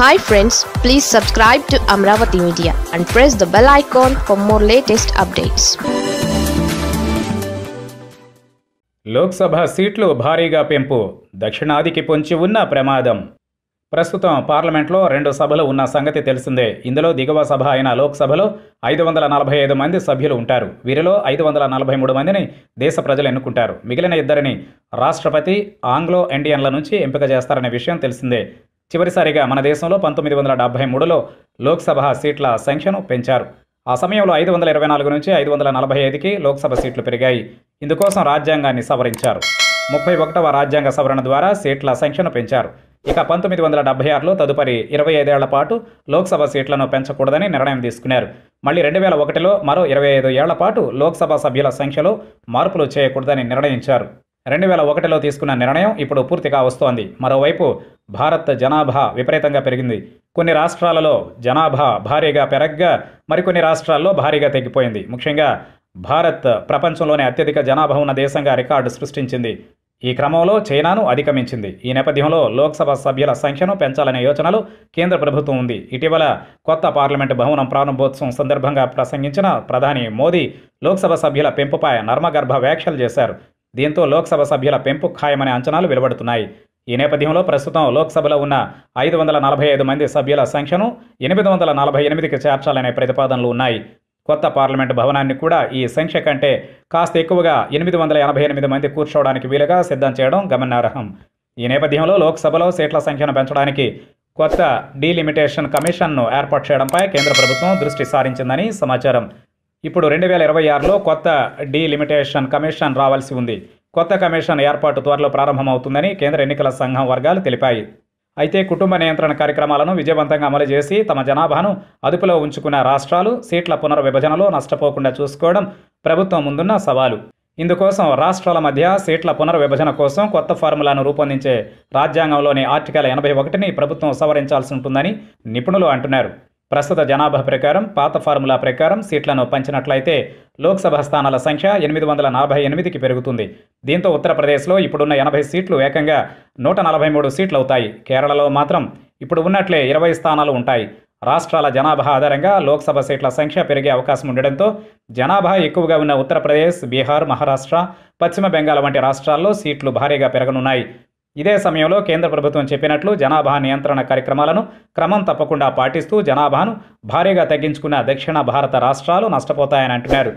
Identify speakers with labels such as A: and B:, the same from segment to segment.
A: hi friends please subscribe to Amaravati media and press the bell icon for more latest updates Lok Sabha సీట్లు భారీగా పెంపు దక్షిణాదికి పొంచి ఉన్న ప్రమాదం ప్రస్తుతం పార్లమెంట్లో రెండు సభలు ఉన్న సంగతి తెలిసిందే ఇందులో దిగువ సభ అయిన లోక్సభలో ఐదు వందల నలభై ఐదు మంది సభ్యులు ఉంటారు వీరిలో ఐదు వందల నలభై మూడు మందిని దేశ ప్రజలు ఎన్నుకుంటారు మిగిలిన ఇద్దరిని రాష్ట్రపతి ఆంగ్లో ఇండియన్ల నుంచి ఎంపిక చేస్తారనే విషయం తెలిసిందే చివరిసారిగా మన దేశంలో పంతొమ్మిది వందల డెబ్బై మూడులో లోక్సభ సీట్ల సంఖ్యను పెంచారు ఆ సమయంలో ఐదు వందల ఇరవై నాలుగు నుంచి ఐదు వందల నలభై ఐదుకి లోక్సభ సీట్లు పెరిగాయి ఇందుకోసం రాజ్యాంగాన్ని సవరించారు ముప్పై ఒకటవ రాజ్యాంగ సవరణ ద్వారా సీట్ల సంఖ్యను పెంచారు ఇక పంతొమ్మిది వందల డెబ్బై ఆరులో తదుపరి ఇరవై ఐదేళ్ల పాటు లోక్సభ సీట్లను పెంచకూడదని నిర్ణయం తీసుకున్నారు మళ్ళీ రెండు వేల ఒకటిలో మరో ఇరవై ఐదు ఏళ్ల పాటు లోక్సభ సభ్యుల సంఖ్యలో మార్పులు చేయకూడదని నిర్ణయించారు రెండు వేల ఒకటిలో తీసుకున్న నిర్ణయం ఇప్పుడు పూర్తిగా వస్తోంది మరోవైపు భారత్ జనాభా విపరీతంగా పెరిగింది కొన్ని రాష్ట్రాలలో జనాభా భారీగా పెరగ్గా మరికొన్ని రాష్ట్రాల్లో భారీగా తగ్గిపోయింది ముఖ్యంగా భారత్ ప్రపంచంలోనే అత్యధిక జనాభా ఉన్న దేశంగా రికార్డు సృష్టించింది ఈ క్రమంలో చైనాను అధిగమించింది ఈ నేపథ్యంలో లోక్సభ సభ్యుల సంఖ్యను పెంచాలనే యోచనలు కేంద్ర ప్రభుత్వం ఉంది ఇటీవల కొత్త పార్లమెంట్ భవనం ప్రారంభోత్సవం సందర్భంగా ప్రసంగించిన ప్రధాని మోదీ లోక్సభ సభ్యుల పెంపుపై నర్మగర్భ వ్యాఖ్యలు చేశారు దీంతో లోక్సభ సభ్యుల పెంపు ఖాయమనే అంచనాలు వెలువడుతున్నాయి ఈ నేపథ్యంలో ప్రస్తుతం లోక్సభలో ఉన్న ఐదు వందల నలభై ఐదు మంది సభ్యుల సంఖ్యను ఎనిమిది వందల నలభై ఎనిమిదికి చేర్చాలనే ప్రతిపాదనలు ఉన్నాయి కొత్త పార్లమెంటు భవనాన్ని కూడా ఈ సంఖ్య కంటే కాస్త ఎక్కువగా ఎనిమిది వందల ఎనభై ఎనిమిది మంది కూర్చోవడానికి వీలుగా సిద్ధం చేయడం గమనార్హం ఈ నేపథ్యంలో లోక్సభలో సీట్ల సంఖ్యను పెంచడానికి కొత్త డీలిమిటేషన్ కమిషన్ను ఏర్పాటు చేయడంపై కేంద్ర ప్రభుత్వం దృష్టి సారించిందని సమాచారం ఇప్పుడు రెండు వేల ఇరవై ఆరులో కొత్త డీలిమిటేషన్ కమిషన్ రావాల్సి ఉంది కొత్త కమిషన్ ఏర్పాటు త్వరలో ప్రారంభమవుతుందని కేంద్ర ఎన్నికల సంఘం వర్గాలు తెలిపాయి అయితే కుటుంబ నియంత్రణ కార్యక్రమాలను విజయవంతంగా అమలు చేసి తమ జనాభాను అదుపులో ఉంచుకున్న రాష్ట్రాలు సీట్ల పునర్విభజనలో నష్టపోకుండా చూసుకోవడం ప్రభుత్వం ముందున్న సవాలు ఇందుకోసం రాష్ట్రాల మధ్య సీట్ల పునర్విభజన కోసం కొత్త ఫార్ములాను రూపొందించే రాజ్యాంగంలోని ఆర్టికల్ ఎనభై ఒకటిని ప్రభుత్వం సవరించాల్సి ఉంటుందని నిపుణులు అంటున్నారు ప్రస్తుత జనాభా ప్రకారం పాత ఫార్ములా ప్రకారం సీట్లను పంచినట్లయితే లోక్సభ స్థానాల సంఖ్య ఎనిమిది వందల నలభై ఎనిమిదికి పెరుగుతుంది దీంతో ఉత్తరప్రదేశ్లో ఇప్పుడున్న ఎనభై సీట్లు ఏకంగా నూట నలభై మూడు సీట్లు అవుతాయి కేరళలో మాత్రం ఇప్పుడు ఉన్నట్లే ఇరవై స్థానాలు ఉంటాయి రాష్ట్రాల జనాభా ఆధారంగా లోక్సభ సీట్ల సంఖ్య పెరిగే అవకాశం ఉండడంతో జనాభా ఎక్కువగా ఉన్న ఉత్తరప్రదేశ్ బీహార్ మహారాష్ట్ర పశ్చిమ బెంగాల్ వంటి రాష్ట్రాల్లో సీట్లు భారీగా పెరగనున్నాయి ఇదే సమయంలో కేంద్ర ప్రభుత్వం చెప్పినట్లు జనాభా నియంత్రణ కార్యక్రమాలను క్రమం తప్పకుండా పాటిస్తూ జనాభాను భారీగా తగ్గించుకున్న దక్షిణ భారత రాష్ట్రాలు నష్టపోతాయని అంటున్నారు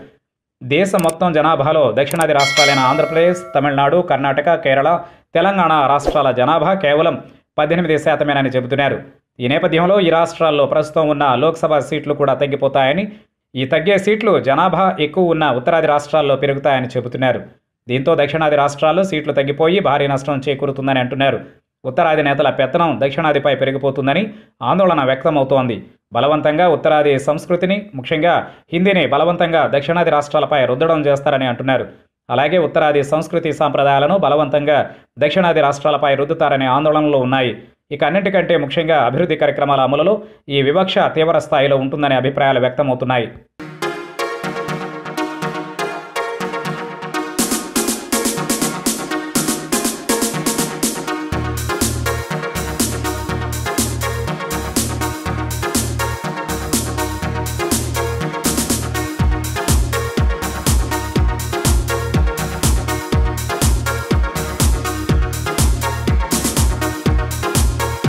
A: దేశం మొత్తం జనాభాలో దక్షిణాది రాష్ట్రాలైన ఆంధ్రప్రదేశ్ తమిళనాడు కర్ణాటక కేరళ తెలంగాణ రాష్ట్రాల జనాభా కేవలం పద్దెనిమిది శాతమేనని చెబుతున్నారు ఈ నేపథ్యంలో ఈ రాష్ట్రాల్లో ప్రస్తుతం ఉన్న లోక్సభ సీట్లు కూడా తగ్గిపోతాయని ఈ తగ్గే సీట్లు జనాభా ఎక్కువ ఉన్న ఉత్తరాది రాష్ట్రాల్లో పెరుగుతాయని చెబుతున్నారు దీంతో దక్షిణాది రాష్ట్రాల్లో సీట్లు తగ్గిపోయి భారీ నష్టం చేకూరుతుందని అంటున్నారు ఉత్తరాది నేతల పెత్తనం దక్షిణాదిపై పెరిగిపోతుందని ఆందోళన వ్యక్తమవుతోంది బలవంతంగా ఉత్తరాది సంస్కృతిని ముఖ్యంగా హిందీని బలవంతంగా దక్షిణాది రాష్ట్రాలపై రుద్దడం చేస్తారని అంటున్నారు అలాగే ఉత్తరాది సంస్కృతి సాంప్రదాయాలను బలవంతంగా దక్షిణాది రాష్ట్రాలపై రుద్దుతారనే ఆందోళనలు ఉన్నాయి ఇక అన్నింటికంటే ముఖ్యంగా అభివృద్ధి కార్యక్రమాల అమలులో ఈ వివక్ష తీవ్ర స్థాయిలో ఉంటుందనే అభిప్రాయాలు వ్యక్తమవుతున్నాయి